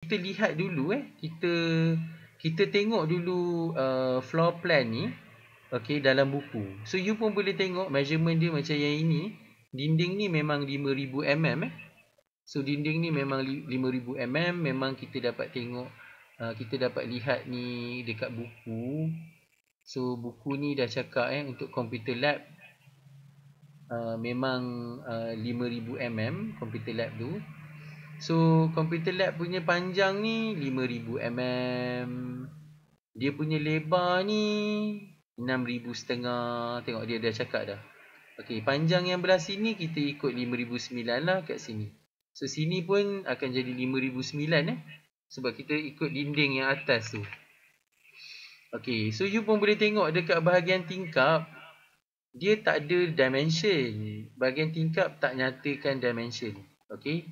kita lihat dulu eh kita kita tengok dulu uh, floor plan ni okey dalam buku so you pun boleh tengok measurement dia macam yang ini dinding ni memang 5000 mm eh so dinding ni memang 5000 mm memang kita dapat tengok uh, kita dapat lihat ni dekat buku so buku ni dah cakap eh untuk computer lab uh, memang uh, 5000 mm computer lab tu So computer lab punya panjang ni 5000 mm. Dia punya lebar ni 6000 setengah. Tengok dia dah cakap dah. Okey, panjang yang belah sini kita ikut 5009 lah kat sini. So sini pun akan jadi 5009 eh sebab kita ikut dinding yang atas tu. Okey, so you pun boleh tengok dekat bahagian tingkap dia tak ada dimension. Bahagian tingkap tak nyatakan dimension. Okey.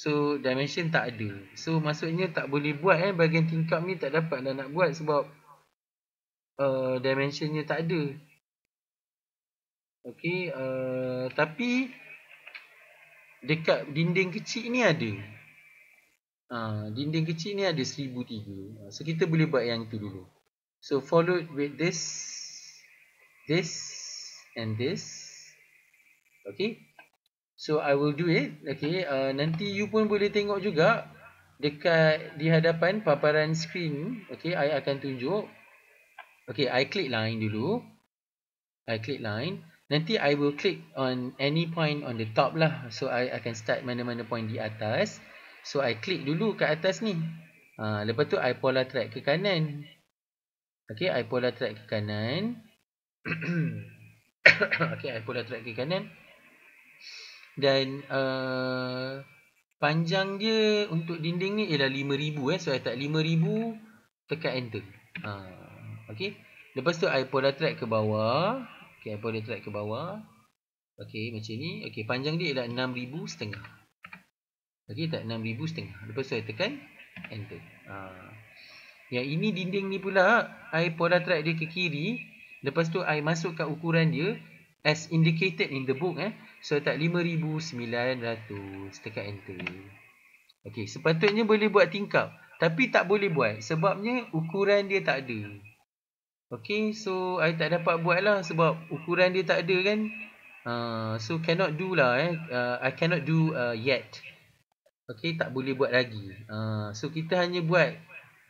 So dimension tak ada So maksudnya tak boleh buat eh bagian tingkap ni tak dapat lah nak buat sebab uh, Dimensionnya tak ada Okay uh, Tapi Dekat dinding kecil ni ada uh, Dinding kecil ni ada seribu tiga. Ah, so kita boleh buat yang tu dulu So followed with this This And this Okay So I will do it. Okay, uh, nanti you pun boleh tengok juga dekat di hadapan paparan screen. Okay, I akan tunjuk. Okay, I click line dulu. I click line. Nanti I will click on any point on the top lah. So I akan start mana-mana point di atas. So I click dulu kat atas ni. Ha, lepas tu I pola track ke kanan. Okay, I pola track ke kanan. okay, I pola track ke kanan. Dan uh, panjang dia untuk dinding ni ialah 5000 eh. So, I tak 5000 tekan enter. Ha. Okay. Lepas tu, I pull track ke bawah. Okay, I pull track ke bawah. Okay, macam ni. Okay, panjang dia ialah 6000 setengah. Okay, tak 6000 setengah. Lepas tu, I tekan enter. Ha. Yang ini dinding ni pula, I pull track dia ke kiri. Lepas tu, I masukkan ukuran dia as indicated in the book eh. So tak 5900 Tekan enter Okay sepatutnya boleh buat tingkap Tapi tak boleh buat Sebabnya ukuran dia tak ada Okay so I tak dapat buat lah Sebab ukuran dia tak ada kan uh, So cannot do lah eh. uh, I cannot do uh, yet Okay tak boleh buat lagi uh, So kita hanya buat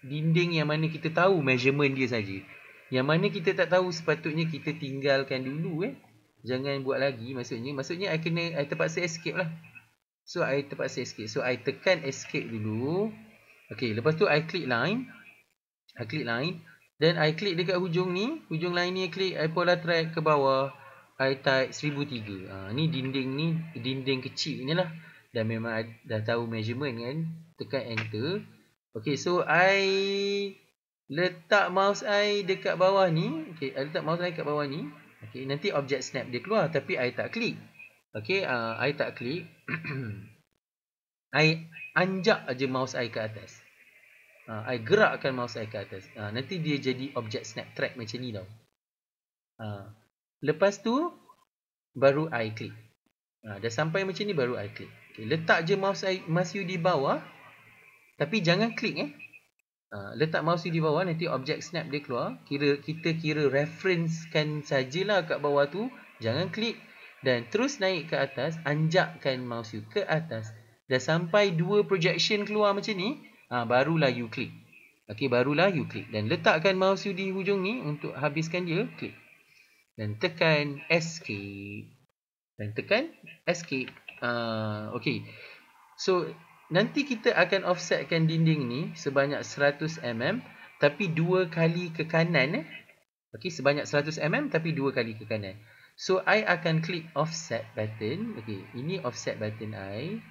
Dinding yang mana kita tahu measurement dia saja. Yang mana kita tak tahu sepatutnya kita tinggalkan dulu eh. Jangan buat lagi maksudnya Maksudnya I kena I terpaksa escape lah So I terpaksa escape So I tekan escape dulu Okay lepas tu I click line I click line Then I click dekat hujung ni Hujung line ni I click I pola track ke bawah I type 1003 ha, Ni dinding ni Dinding kecil ni lah Dan memang I dah tahu measurement kan Tekan enter Okay so I Letak mouse I dekat bawah ni Okay I letak mouse I dekat bawah ni Okay, nanti objek snap dia keluar tapi I tak klik. Okay, uh, I tak klik. I anjak aja mouse I ke atas. Uh, I gerakkan mouse I ke atas. Uh, nanti dia jadi objek snap track macam ni tau. Uh, lepas tu, baru I klik. Uh, dah sampai macam ni baru I klik. Okay, letak je mouse I, mouse you di bawah. Tapi jangan klik eh. Ah, letak mouse di bawah nanti objek snap dia keluar kira kita kira referencekan sajalah kat bawah tu jangan klik dan terus naik ke atas anjakkan mouse you ke atas dah sampai dua projection keluar macam ni ha, barulah you klik okey barulah you klik dan letakkan mouse you di hujung ni untuk habiskan dia klik dan tekan escape dan tekan escape uh, okey so Nanti kita akan offsetkan dinding ni sebanyak 100mm tapi dua kali ke kanan. Eh? Okey, sebanyak 100mm tapi dua kali ke kanan. So, I akan klik offset button. Okey, ini offset button I.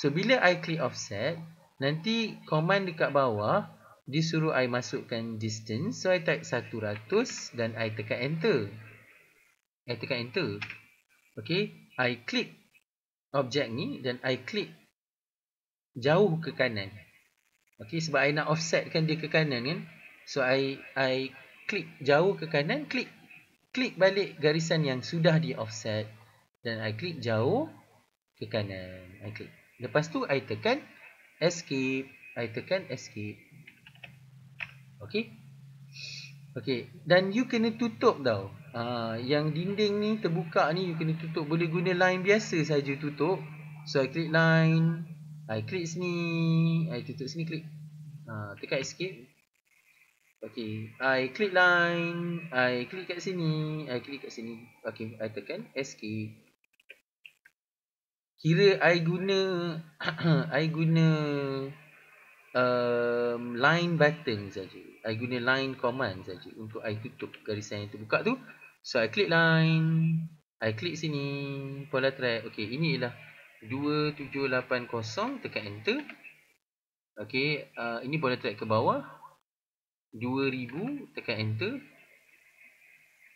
So, bila I klik offset, nanti command dekat bawah disuruh I masukkan distance. So, I type 100 dan I tekan enter. I tekan enter. Okey, I klik objek ni dan I klik jauh ke kanan. Okey sebab I nak offset kan dia ke kanan kan. So I I klik jauh ke kanan, klik klik balik garisan yang sudah di offset dan I klik jauh ke kanan. I klik. Lepas tu I tekan escape, I tekan escape. Okey. Okey, dan you kena tutup tau. Ha, yang dinding ni terbuka ni you kena tutup. Boleh guna line biasa saja tutup. So I klik line I klik sini I tutup sini klik ha, Tekan escape Okay I klik line I klik kat sini I klik kat sini Okay I tekan escape Kira I guna I guna um, Line button saja. I guna line command saja Untuk I tutup garisan yang terbuka tu So I klik line I klik sini Pola track Okay ini ialah 2780 tekan enter ok uh, ini boleh track ke bawah 2000 tekan enter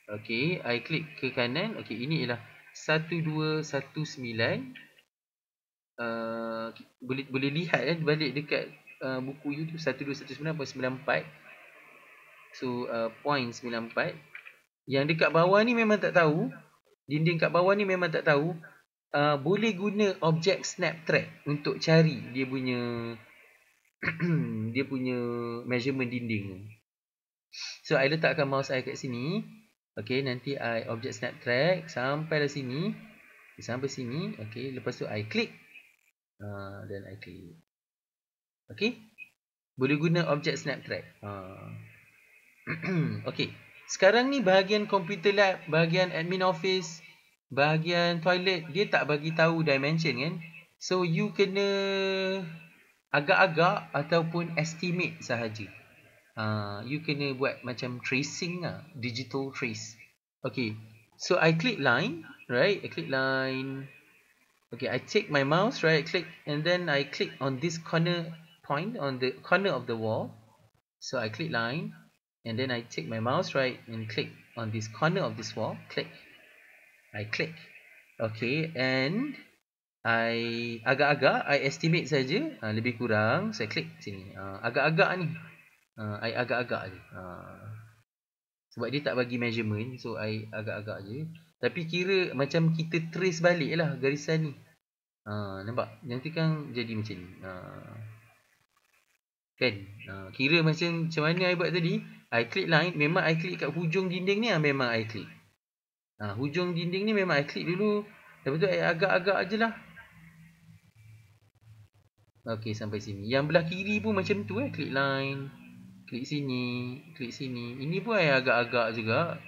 ok I click ke kanan ok ini ialah 1219 uh, boleh, boleh lihat kan balik dekat uh, buku YouTube tu 1219.94 so uh, 0.94 yang dekat bawah ni memang tak tahu dinding kat bawah ni memang tak tahu uh, boleh guna objek snap track untuk cari dia punya dia punya measurement dinding tu. So I letakkan mouse saya kat sini. Okey, nanti I objek snap track sampai dah sini. Sampai sini. Okey, lepas tu I klik dan ah, uh, I klik. Okey. Boleh guna Object snap track. Uh. okay. Sekarang ni bahagian computer lab, bahagian admin office bahagian toilet dia tak bagi tahu dimension kan so you kena agak-agak ataupun estimate sahaja uh, you kena buat macam tracing lah digital trace okay so I click line right I click line okay I take my mouse right I click and then I click on this corner point on the corner of the wall so I click line and then I take my mouse right and click on this corner of this wall click I click. Okay, and I agak-agak, I estimate saja ha, lebih kurang, saya klik sini. Ah, agak-agak ha, ni. Ha, I agak-agak je. Ha, sebab dia tak bagi measurement, so I agak-agak je. Tapi kira macam kita trace balik lah garisan ni. Ha, nampak? Nanti kan jadi macam ni. Ha, kan? Ha, kira macam, macam mana I buat tadi? I click line, memang I click kat hujung dinding ni lah memang I click ha, Hujung dinding ni memang I klik dulu Lepas tu eh, agak-agak je lah Ok sampai sini Yang belah kiri pun macam tu eh Klik line Klik sini Klik sini Ini pun I agak-agak juga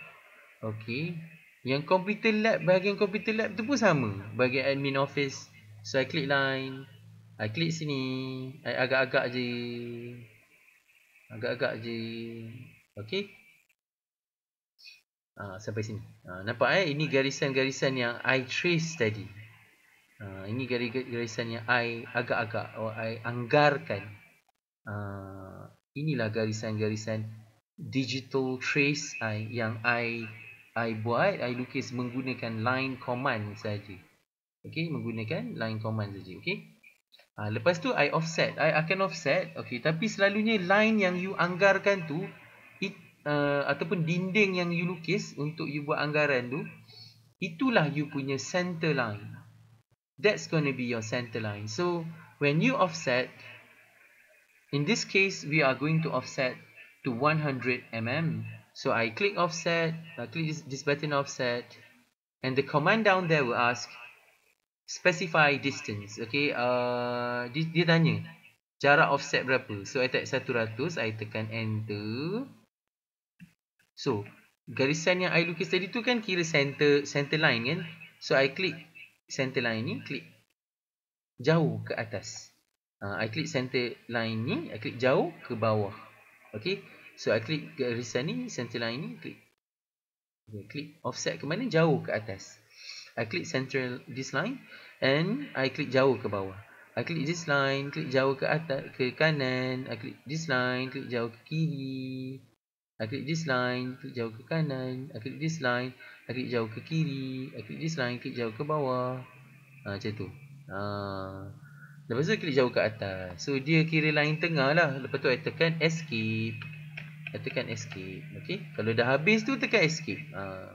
Ok Yang computer lab Bahagian computer lab tu pun sama Bahagian admin office So I klik line I klik sini I agak-agak je Agak-agak je Okay uh, sampai sini. Uh, nampak eh? Ini garisan-garisan yang I trace tadi. Uh, ini garisan yang I agak-agak, atau I anggarkan. Uh, inilah garisan-garisan digital trace I yang I I buat, I lukis menggunakan line command saja. Okey, menggunakan line command saja. Okey. Uh, lepas tu, I offset. I akan offset. Okey, tapi selalunya line yang you anggarkan tu Eh, ataupun dinding yang you lukis untuk you buat anggaran tu itulah you punya center line that's going to be your center line so when you offset in this case we are going to offset to 100 mm so i click offset i click this, this button offset and the command down there will ask specify distance okay uh, dia, tanya jarak offset berapa so i tap 100 i tekan enter So, garisan yang I lukis tadi tu kan kira center center line kan. So, I click center line ni, klik jauh ke atas. Uh, I click center line ni, I click jauh ke bawah. Okay. So, I click garisan ni, center line ni, klik, Okay, click offset ke mana? Jauh ke atas. I click central this line and I click jauh ke bawah. I click this line, klik jauh ke atas, ke kanan. I click this line, klik jauh ke kiri akhirnya this line klik jauh ke kanan akhirnya this line akhirnya jauh ke kiri akhirnya this line klik jauh ke bawah ha, macam tu ha. lepas tu klik jauh ke atas so dia kira line tengah lah lepas tu I tekan escape I tekan escape okay? kalau dah habis tu tekan escape ha.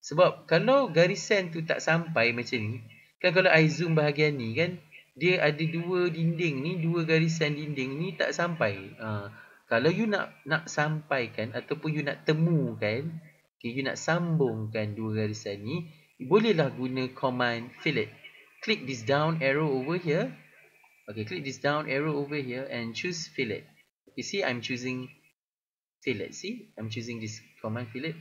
sebab kalau garisan tu tak sampai macam ni kan kalau I zoom bahagian ni kan dia ada dua dinding ni dua garisan dinding ni tak sampai haa kalau you nak nak sampaikan ataupun you nak temukan okay, you nak sambungkan dua garisan ni bolehlah guna command fillet click this down arrow over here okay click this down arrow over here and choose fillet you see i'm choosing fillet see i'm choosing this command fillet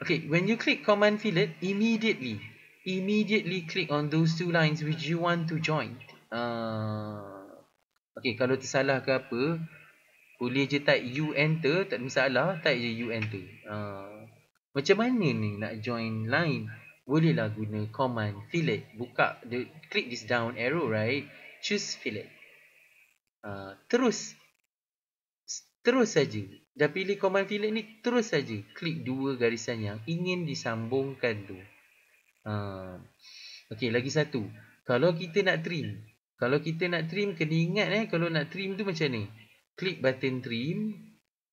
okay when you click command fillet immediately immediately click on those two lines which you want to join uh, okay kalau tersalah ke apa boleh je type you enter Tak masalah Type je you enter uh, Macam mana ni nak join line Bolehlah guna command fillet Buka the, Click this down arrow right Choose fillet uh, Terus Terus saja Dah pilih command fillet ni Terus saja Klik dua garisan yang ingin disambungkan tu uh, ah, Okay lagi satu Kalau kita nak trim Kalau kita nak trim Kena ingat eh Kalau nak trim tu macam ni Klik button trim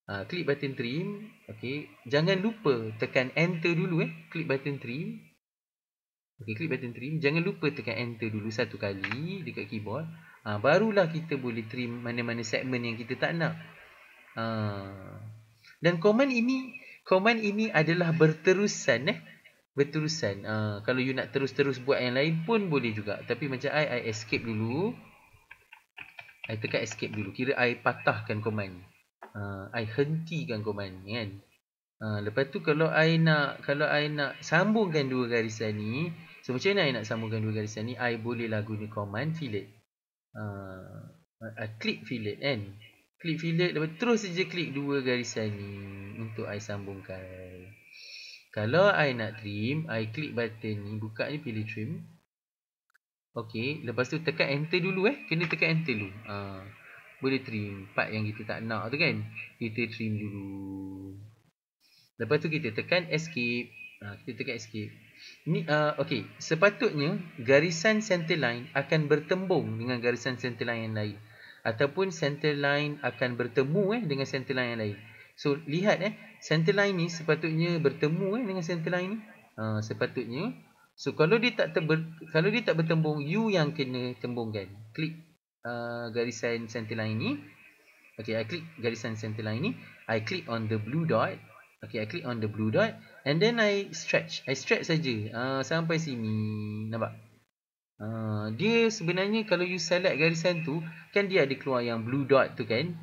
ha, click button trim okey jangan lupa tekan enter dulu eh Klik button trim okey Klik button trim jangan lupa tekan enter dulu satu kali dekat keyboard ha, barulah kita boleh trim mana-mana segmen yang kita tak nak ha. dan komen ini komen ini adalah berterusan eh berterusan ha, kalau you nak terus-terus buat yang lain pun boleh juga tapi macam i i escape dulu I tekan escape dulu. Kira I patahkan command. Uh, I hentikan command ni kan. Uh, lepas tu kalau I nak kalau I nak sambungkan dua garisan ni. So macam mana I nak sambungkan dua garisan ni? I bolehlah guna command fillet. Uh, ah, I, I click fillet kan. Click fillet. Lepas terus saja klik dua garisan ni. Untuk I sambungkan. Kalau I nak trim. I klik button ni. Buka ni pilih trim. Okey, lepas tu tekan enter dulu eh. Kena tekan enter dulu. Ha. Boleh trim part yang kita tak nak tu kan. Kita trim dulu. Lepas tu kita tekan escape. Ha, kita tekan escape. Ni uh, okey, sepatutnya garisan center line akan bertembung dengan garisan center line yang lain ataupun center line akan bertemu eh dengan center line yang lain. So lihat eh center line ni sepatutnya bertemu eh dengan center line ni. Uh, sepatutnya So kalau dia tak ter kalau dia tak bertembung you yang kena tembungkan. Klik uh, garisan center line ni. Okay, I klik garisan center line ni. I klik on the blue dot. Okay, I klik on the blue dot and then I stretch. I stretch saja uh, sampai sini. Nampak? Uh, dia sebenarnya kalau you select garisan tu, kan dia ada keluar yang blue dot tu kan?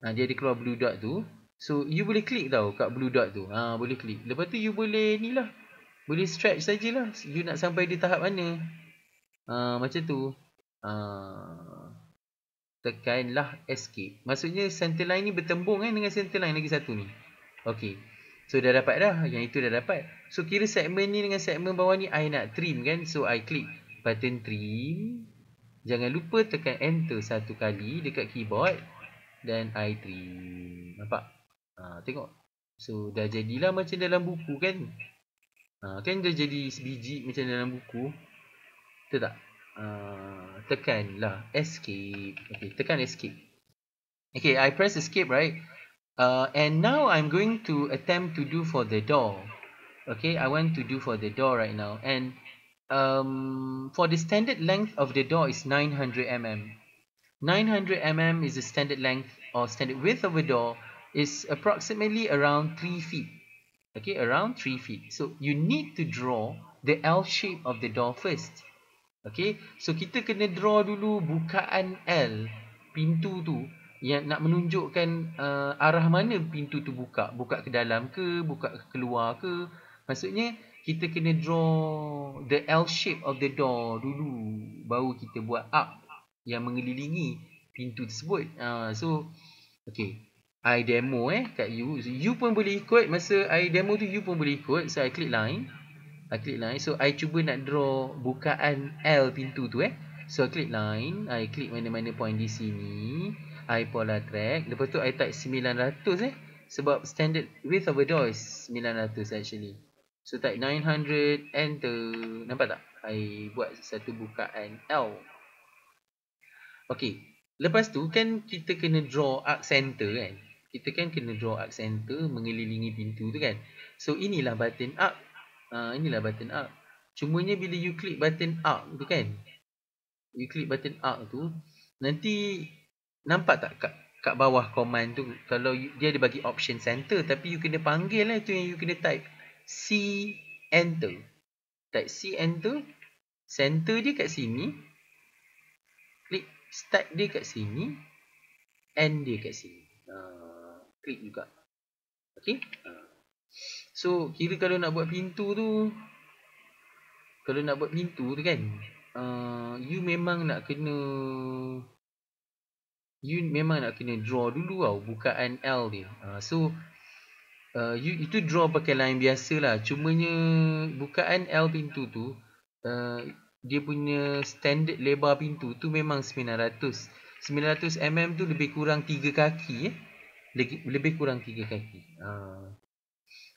Uh, dia ada keluar blue dot tu. So you boleh klik tau kat blue dot tu. Ha uh, boleh klik. Lepas tu you boleh ni lah boleh stretch sajalah You nak sampai di tahap mana uh, Macam tu uh, ah, Tekanlah escape Maksudnya center line ni bertembung kan Dengan center line lagi satu ni Okay So dah dapat dah Yang itu dah dapat So kira segmen ni dengan segmen bawah ni I nak trim kan So I click button trim Jangan lupa tekan enter satu kali Dekat keyboard Dan I trim Nampak? Ha, tengok So dah jadilah macam dalam buku kan Ah, kan dia jadi sebiji macam dalam buku betul tak uh, tekan lah escape okay tekan escape okay i press escape right uh, and now i'm going to attempt to do for the door okay i want to do for the door right now and um, for the standard length of the door is 900 mm 900 mm is the standard length or standard width of a door is approximately around 3 feet okay around three feet so you need to draw the L shape of the door first okay so kita kena draw dulu bukaan L pintu tu yang nak menunjukkan uh, arah mana pintu tu buka buka ke dalam ke buka ke keluar ke maksudnya kita kena draw the L shape of the door dulu baru kita buat up yang mengelilingi pintu tersebut uh, so okay I demo eh kat you so, you pun boleh ikut masa I demo tu you pun boleh ikut so I click line I click line so I cuba nak draw bukaan L pintu tu eh so I click line I click mana-mana point di sini I pola track lepas tu I type 900 eh sebab standard width of a door is 900 actually so type 900 enter nampak tak I buat satu bukaan L Okay Lepas tu kan kita kena draw arc center kan kita kan kena draw arc center mengelilingi pintu tu kan so inilah button up uh, inilah button up cumanya bila you click button up tu kan you click button up tu nanti nampak tak kat, kat bawah command tu kalau you, dia ada bagi option center tapi you kena panggil lah tu yang you kena type c enter type c enter center dia kat sini klik start dia kat sini end dia kat sini uh split juga Okay So kira kalau nak buat pintu tu Kalau nak buat pintu tu kan uh, You memang nak kena You memang nak kena draw dulu tau Bukaan L dia uh, So uh, you Itu draw pakai line biasa lah Cumanya Bukaan L pintu tu uh, Dia punya standard lebar pintu tu memang 900 900mm tu lebih kurang 3 kaki eh lebih kurang tiga kaki. Uh, ah.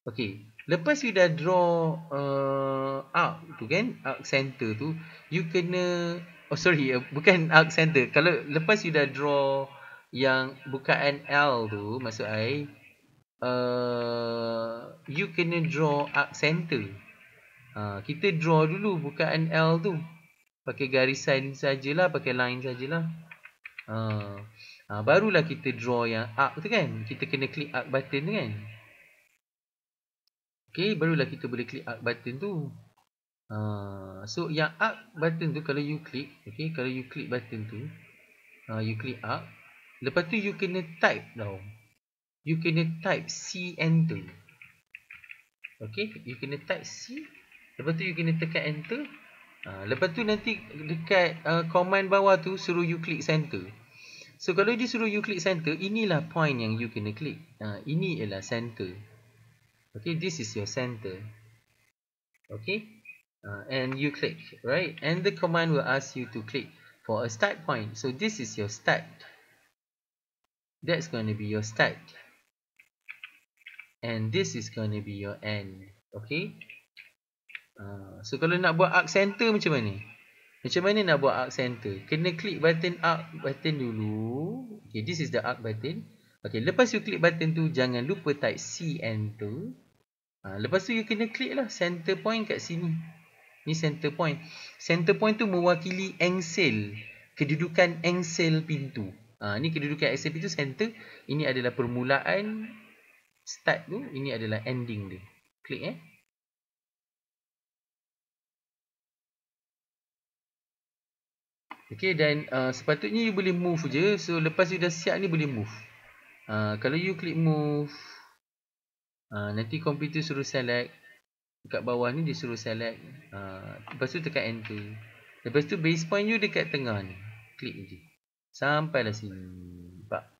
okay. Lepas you dah draw uh, arc tu kan. Arc center tu. You kena. Oh sorry. Uh, bukan arc center. Kalau lepas you dah draw. Yang bukaan L tu. Maksud I. Uh, you kena draw arc center. Uh, kita draw dulu bukaan L tu. Pakai garisan sajalah. Pakai line sajalah. Haa. Uh, ha, Barulah kita draw yang up tu kan Kita kena klik up button tu kan Okay, barulah kita boleh klik up button tu ha, So, yang up button tu Kalau you klik Okay, kalau you klik button tu ha, You klik up Lepas tu you kena type tau You kena type C enter Okay, you kena type C Lepas tu you kena tekan enter ha, Lepas tu nanti dekat uh, command bawah tu Suruh you klik center So kalau dia suruh you klik center, inilah point yang you kena klik. Ha, ini ialah center. Okay, this is your center. Okay, uh, and you click, right? And the command will ask you to click for a start point. So this is your start. That's going to be your start. And this is going to be your end. Okay? Uh, so kalau nak buat arc center macam mana? Macam mana nak buat arc center? Kena klik button arc button dulu. Okay, this is the arc button. Okay, lepas you klik button tu, jangan lupa type C and tu. Ha, lepas tu, you kena klik lah center point kat sini. Ni center point. Center point tu mewakili engsel. Kedudukan engsel pintu. Ha, ni kedudukan engsel pintu center. Ini adalah permulaan start tu. Ini adalah ending dia. Klik eh. Okay, dan uh, sepatutnya you boleh move je. So, lepas you dah siap ni boleh move. Uh, kalau you klik move, uh, nanti komputer suruh select. Dekat bawah ni dia suruh select. Uh, lepas tu tekan enter. Lepas tu base point you dekat tengah ni. Klik je. Sampailah sini. Nampak.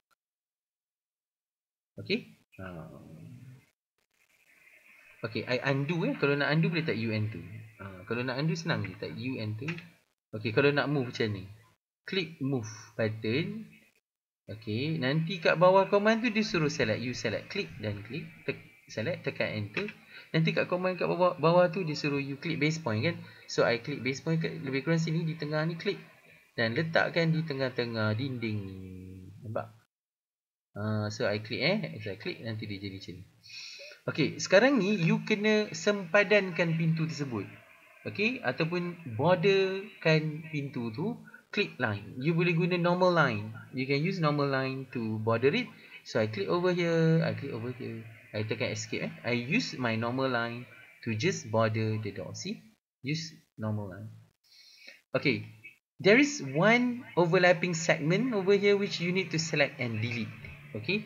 Okay. Uh. Okay, I undo eh. Kalau nak undo boleh tak you enter. Uh, kalau nak undo senang je. Tak you enter. Okey, kalau nak move macam ni. Klik move button. Okey, nanti kat bawah command tu dia suruh select. You select. Klik dan klik. Tek, select, tekan enter. Nanti kat command kat bawah, bawah tu dia suruh you klik base point kan. So, I klik base point kat, lebih kurang sini. Di tengah ni klik. Dan letakkan di tengah-tengah dinding ni. Nampak? Uh, so, I klik eh. So, I klik. Nanti dia jadi macam ni. Okey, sekarang ni you kena sempadankan pintu tersebut. Okay, ataupun border kan pintu tu click line you boleh guna normal line you can use normal line to border it so i click over here i click over here i tekan escape eh i use my normal line to just border the door. see use normal line Okay, there is one overlapping segment over here which you need to select and delete Okay,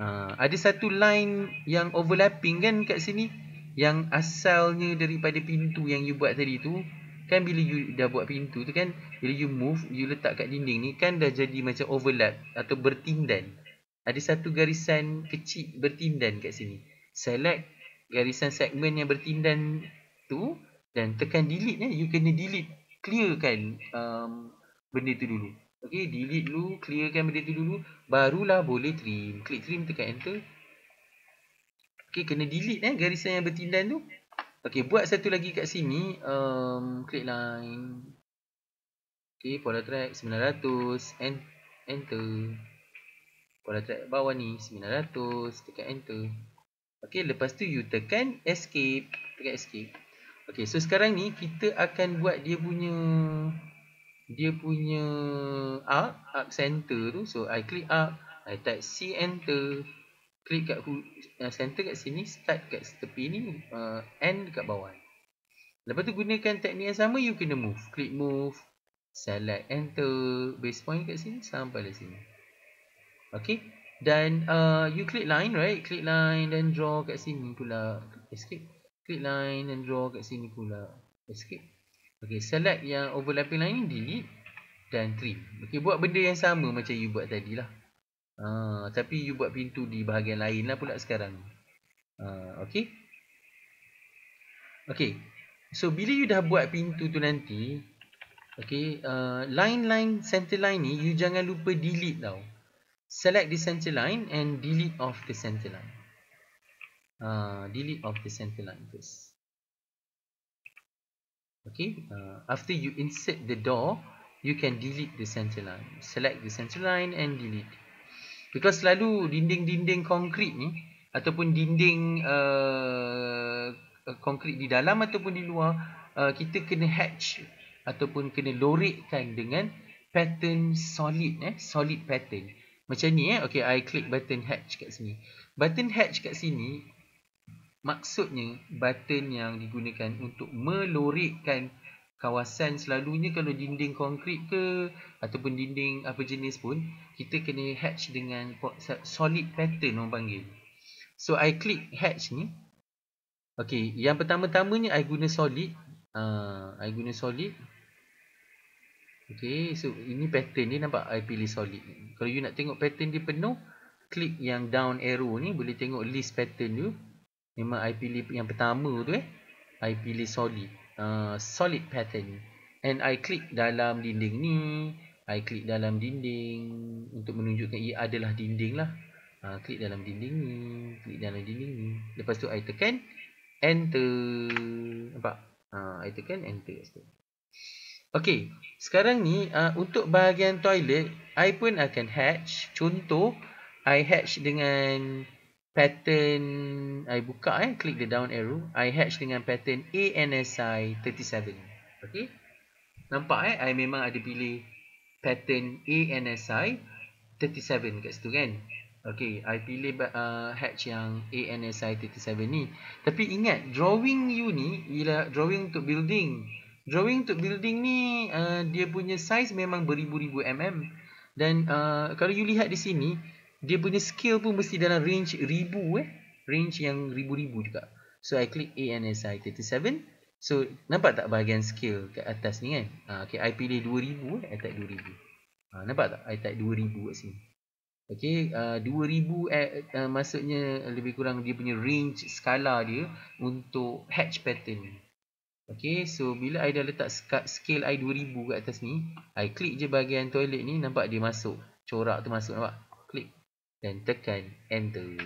uh, ah, ada satu line yang overlapping kan kat sini yang asalnya daripada pintu yang you buat tadi tu Kan bila you dah buat pintu tu kan Bila you move, you letak kat dinding ni Kan dah jadi macam overlap atau bertindan Ada satu garisan kecil bertindan kat sini Select garisan segmen yang bertindan tu Dan tekan delete ni, you kena delete Clearkan um, benda tu dulu Okay, delete dulu, clearkan benda tu dulu Barulah boleh trim Klik trim, tekan enter Okay, kena delete eh garisan yang bertindan tu. Okay, buat satu lagi kat sini. Um, create line. Okay, pola track 900. And enter. Pola track bawah ni 900. Tekan enter. Okay, lepas tu you tekan escape. Tekan escape. Okay, so sekarang ni kita akan buat dia punya... Dia punya arc, arc center tu. So, I click arc. I type C enter klik kat uh, center kat sini, start kat tepi ni, uh, end kat bawah. Lepas tu gunakan teknik yang sama, you kena move. Klik move, select enter, base point kat sini, sampai lah sini. Okay. Dan uh, you klik line, right? Klik line dan draw kat sini pula. Escape. Klik line dan draw kat sini pula. Escape. Okay, select yang overlapping line ni, delete dan trim. Okay, buat benda yang sama macam you buat tadi lah. Ha, tapi you buat pintu di bahagian lain lah pula sekarang. Ha, okay. Okay. So, bila you dah buat pintu tu nanti. Okay. Uh, line-line uh, center line ni you jangan lupa delete tau. Select the center line and delete off the center line. Uh, delete off the center line first. Okay. Uh, after you insert the door, you can delete the center line. Select the center line and delete Because selalu dinding-dinding konkrit ni ataupun dinding uh, konkrit di dalam ataupun di luar uh, kita kena hatch ataupun kena lorikkan dengan pattern solid eh solid pattern. Macam ni eh. Okay, I click button hatch kat sini. Button hatch kat sini maksudnya button yang digunakan untuk melorikkan kawasan selalunya kalau dinding konkrit ke ataupun dinding apa jenis pun kita kena hatch dengan solid pattern orang panggil so I click hatch ni ok yang pertama-tamanya I guna solid uh, I guna solid ok so ini pattern ni nampak I pilih solid kalau you nak tengok pattern dia penuh klik yang down arrow ni boleh tengok list pattern tu memang I pilih yang pertama tu eh I pilih solid Uh, solid pattern and I click dalam dinding ni I click dalam dinding untuk menunjukkan ia adalah dinding lah uh, klik dalam dinding ni klik dalam dinding ni lepas tu I tekan enter nampak uh, I tekan enter ok sekarang ni uh, untuk bahagian toilet I pun akan hatch contoh I hatch dengan pattern I buka eh click the down arrow I hatch dengan pattern ANSI 37 okey nampak eh I memang ada pilih pattern ANSI 37 kat situ kan okey I pilih uh, hatch yang ANSI 37 ni tapi ingat drawing you ni ialah drawing untuk building drawing untuk building ni uh, dia punya size memang beribu-ribu mm dan uh, kalau you lihat di sini dia punya scale pun mesti dalam range ribu eh range yang ribu-ribu juga so i click ANSI 37 so nampak tak bahagian scale kat atas ni kan ha, okay i pilih 2000 eh i type 2000 ha, ah, nampak tak i type 2000 kat sini Okay, uh, ah, 2000 eh, uh, maksudnya lebih kurang dia punya range skala dia untuk hatch pattern ni. Okay, so bila I dah letak scale I 2000 kat atas ni, I click je bahagian toilet ni, nampak dia masuk. Corak tu masuk, nampak? nên chắc là em từ